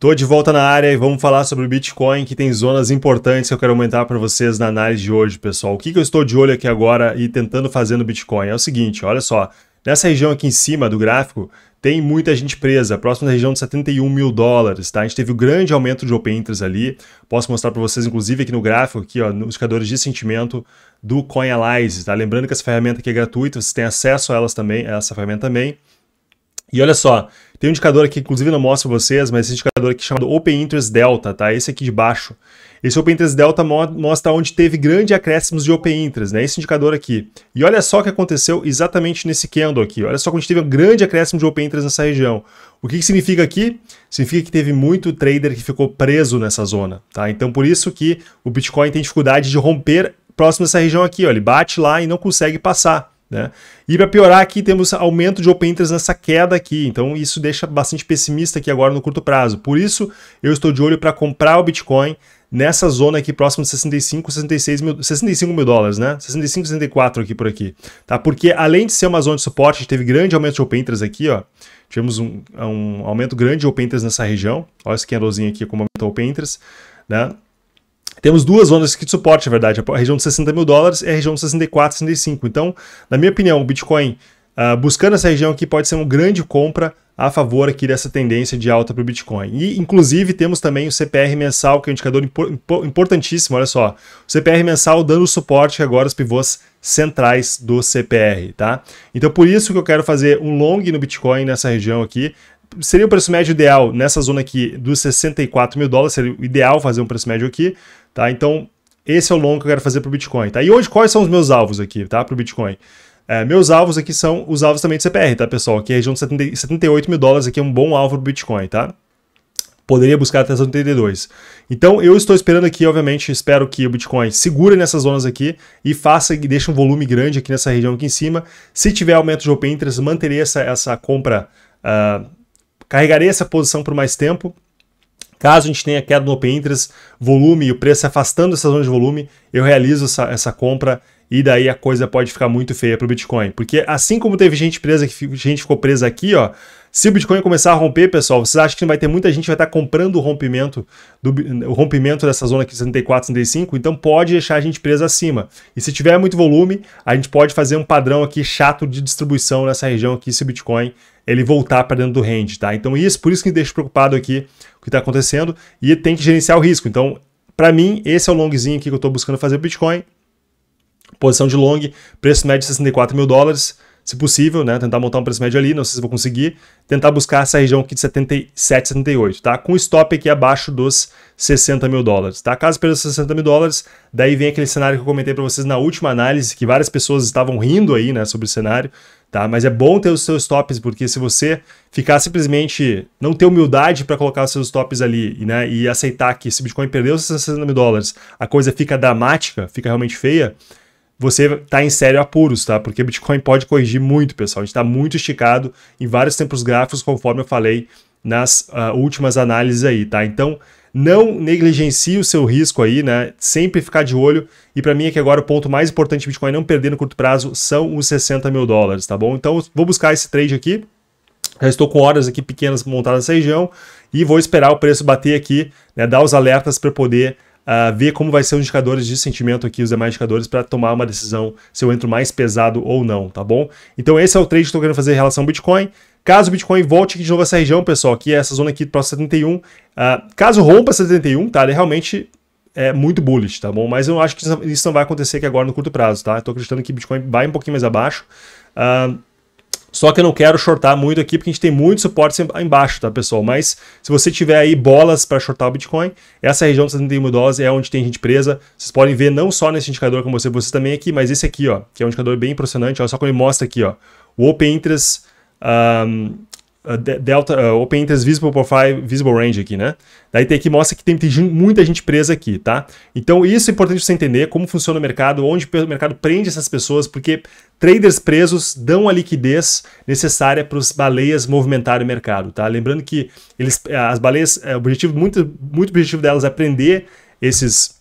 Tô de volta na área e vamos falar sobre o Bitcoin, que tem zonas importantes que eu quero aumentar para vocês na análise de hoje, pessoal. O que, que eu estou de olho aqui agora e tentando fazer no Bitcoin? É o seguinte, olha só. Nessa região aqui em cima do gráfico, tem muita gente presa, próximo da região de 71 mil dólares, tá? A gente teve um grande aumento de open interest ali. Posso mostrar para vocês, inclusive, aqui no gráfico, aqui, ó, nos indicadores de sentimento do CoinAlyze, tá? Lembrando que essa ferramenta aqui é gratuita, vocês têm acesso a elas também, a essa ferramenta também. E olha só, tem um indicador aqui, inclusive não mostro para vocês, mas esse indicador aqui chamado Open Interest Delta, tá? Esse aqui de baixo. Esse Open Interest Delta mostra onde teve grande acréscimos de Open Interest, né? Esse indicador aqui. E olha só o que aconteceu exatamente nesse candle aqui. Olha só quando teve um grande acréscimo de Open Interest nessa região. O que, que significa aqui? Significa que teve muito trader que ficou preso nessa zona, tá? Então por isso que o Bitcoin tem dificuldade de romper próximo dessa região aqui, ó. Ele bate lá e não consegue passar. Né? E para piorar aqui temos aumento de open interest nessa queda aqui, então isso deixa bastante pessimista aqui agora no curto prazo. Por isso eu estou de olho para comprar o Bitcoin nessa zona aqui próximo de 65, 66 mil, 65 mil dólares, né? 65, 64 aqui por aqui, tá? Porque além de ser uma zona de suporte, teve grande aumento de open interest aqui, ó. Tivemos um, um aumento grande de open interest nessa região. Olha esse candlezinho aqui como aumentou open interest, né? Temos duas zonas de suporte, na verdade, a região de 60 mil dólares e a região de 64, 65. Então, na minha opinião, o Bitcoin uh, buscando essa região aqui pode ser uma grande compra a favor aqui dessa tendência de alta para o Bitcoin. E, inclusive, temos também o CPR mensal, que é um indicador importantíssimo, olha só. O CPR mensal dando suporte agora aos pivôs centrais do CPR, tá? Então, por isso que eu quero fazer um long no Bitcoin nessa região aqui, seria o preço médio ideal nessa zona aqui dos 64 mil dólares, seria ideal fazer um preço médio aqui, tá? Então, esse é o longo que eu quero fazer para o Bitcoin, tá? E hoje, quais são os meus alvos aqui, tá? Para o Bitcoin. É, meus alvos aqui são os alvos também do CPR, tá, pessoal? Aqui é a região de 78 mil dólares aqui é um bom alvo para o Bitcoin, tá? Poderia buscar até 82. Então, eu estou esperando aqui, obviamente, espero que o Bitcoin segure nessas zonas aqui e faça e deixe um volume grande aqui nessa região aqui em cima. Se tiver aumento de open interest, manterei essa, essa compra Uh, Carregarei essa posição por mais tempo. Caso a gente tenha queda no Open Interest, volume e o preço afastando essa zona de volume, eu realizo essa, essa compra e daí a coisa pode ficar muito feia para o Bitcoin. Porque assim como teve gente presa, que gente ficou presa aqui, ó, se o Bitcoin começar a romper, pessoal, vocês acham que vai ter muita gente que vai estar comprando o rompimento, do, o rompimento dessa zona aqui de 64, 65? Então pode deixar a gente presa acima. E se tiver muito volume, a gente pode fazer um padrão aqui chato de distribuição nessa região aqui, se o Bitcoin ele voltar para dentro do range, tá? Então isso, por isso que me deixa preocupado aqui o que está acontecendo e tem que gerenciar o risco. Então, para mim, esse é o longzinho aqui que eu estou buscando fazer o Bitcoin. Posição de long, preço médio de 64 mil dólares, se possível, né? Tentar montar um preço médio ali, não sei se vou conseguir. Tentar buscar essa região aqui de 77, 78, tá? Com stop aqui abaixo dos 60 mil dólares, tá? Caso perda 60 mil dólares, daí vem aquele cenário que eu comentei para vocês na última análise, que várias pessoas estavam rindo aí, né, sobre o cenário, tá? Mas é bom ter os seus stops, porque se você ficar simplesmente, não ter humildade para colocar os seus stops ali, né, e aceitar que se o Bitcoin perdeu os 60 mil dólares, a coisa fica dramática, fica realmente feia, você está em sério apuros, tá? Porque Bitcoin pode corrigir muito, pessoal. A gente está muito esticado em vários tempos gráficos, conforme eu falei nas uh, últimas análises aí, tá? Então, não negligencie o seu risco aí, né? Sempre ficar de olho. E para mim é que agora o ponto mais importante de Bitcoin é não perder no curto prazo são os 60 mil dólares, tá bom? Então, vou buscar esse trade aqui. Já estou com horas aqui pequenas montadas nessa região e vou esperar o preço bater aqui, né, dar os alertas para poder uh, ver como vai ser os indicadores de sentimento aqui, os demais indicadores, para tomar uma decisão se eu entro mais pesado ou não, tá bom? Então esse é o trade que eu tô querendo fazer em relação ao Bitcoin. Caso o Bitcoin volte aqui de novo a essa região, pessoal, que é essa zona aqui próximo 71, uh, ah, caso rompa 71, tá? Ele realmente é muito bullish, tá bom? Mas eu acho que isso não vai acontecer aqui agora no curto prazo, tá? Estou acreditando que Bitcoin vai um pouquinho mais abaixo. Uh, só que eu não quero shortar muito aqui, porque a gente tem muito suporte embaixo, tá, pessoal? Mas se você tiver aí bolas para shortar o Bitcoin, essa região de 71 mil dólares é onde tem gente presa. Vocês podem ver não só nesse indicador como você, você também aqui, mas esse aqui, ó, que é um indicador bem impressionante. Olha só como ele mostra aqui, ó, o Open Interest um, ah, delta, uh, open interest visible profile, visible range aqui, né? Daí tem aqui mostra que tem, tem muita gente presa aqui, tá? Então isso é importante você entender como funciona o mercado, onde o mercado prende essas pessoas, porque traders presos dão a liquidez necessária para os baleias movimentarem o mercado, tá? Lembrando que eles, as baleias, é, o objetivo muito, muito objetivo delas é prender esses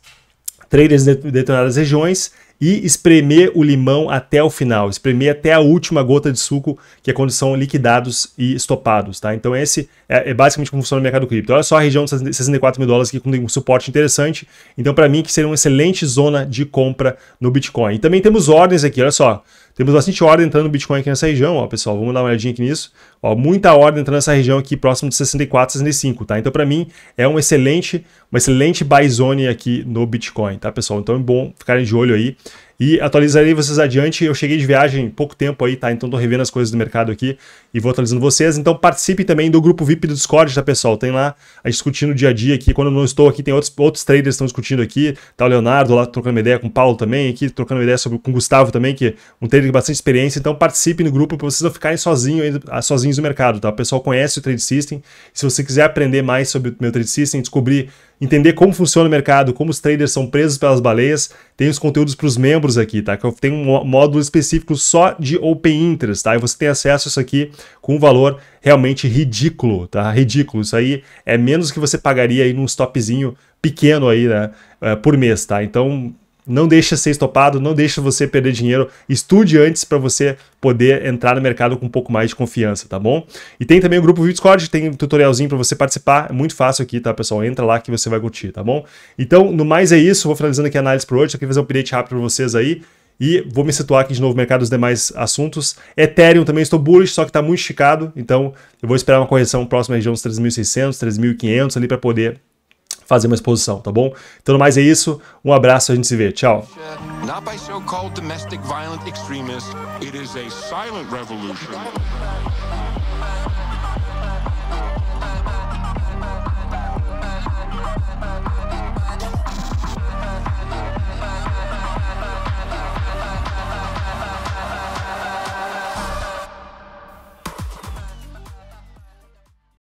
traders de determinadas regiões e espremer o limão até o final, espremer até a última gota de suco, que é quando são liquidados e estopados, tá? Então esse é, é basicamente como funciona o mercado cripto. Olha só a região de 64 mil dólares aqui com um suporte interessante, então para mim que seria uma excelente zona de compra no Bitcoin. E também temos ordens aqui, olha só, temos bastante ordem entrando no Bitcoin aqui nessa região, ó, pessoal. Vamos dar uma olhadinha aqui nisso. Ó, muita ordem entrando nessa região aqui, próximo de 64, 65, tá? Então, para mim, é um excelente, uma excelente buy zone aqui no Bitcoin, tá, pessoal? Então, é bom ficarem de olho aí e atualizarei vocês adiante. Eu cheguei de viagem pouco tempo aí, tá? Então tô revendo as coisas do mercado aqui e vou atualizando vocês. Então participe também do grupo VIP do Discord, tá, pessoal? Tem lá a discutindo dia a dia aqui. Quando eu não estou aqui, tem outros, outros traders que estão discutindo aqui. Tá o Leonardo lá trocando uma ideia com o Paulo também, aqui trocando uma ideia sobre, com o Gustavo também, que é um trader com bastante experiência. Então participe no grupo para vocês não ficarem sozinhos, ah, sozinhos no mercado, tá? O pessoal conhece o Trade System. Se você quiser aprender mais sobre o meu Trade System, descobrir entender como funciona o mercado, como os traders são presos pelas baleias, tem os conteúdos para os membros aqui, tá? Que eu tenho um módulo específico só de Open Interest, tá? E você tem acesso a isso aqui com um valor realmente ridículo, tá? Ridículo. Isso aí é menos que você pagaria aí num stopzinho pequeno aí, né? É, por mês, tá? Então, não deixa ser estopado, não deixa você perder dinheiro. Estude antes para você poder entrar no mercado com um pouco mais de confiança, tá bom? E tem também o grupo Discord, tem um tutorialzinho para você participar, é muito fácil aqui, tá, pessoal? Entra lá que você vai curtir, tá bom? Então, no mais é isso, vou finalizando aqui a análise por hoje, só queria fazer um update rápido para vocês aí. E vou me situar aqui de novo no mercado dos demais assuntos. Ethereum também estou bullish, só que está muito esticado, então eu vou esperar uma correção próxima à região dos 3.600, 3.500 ali para poder fazer uma exposição, tá bom? Então, no mais é isso. Um abraço, a gente se vê. Tchau.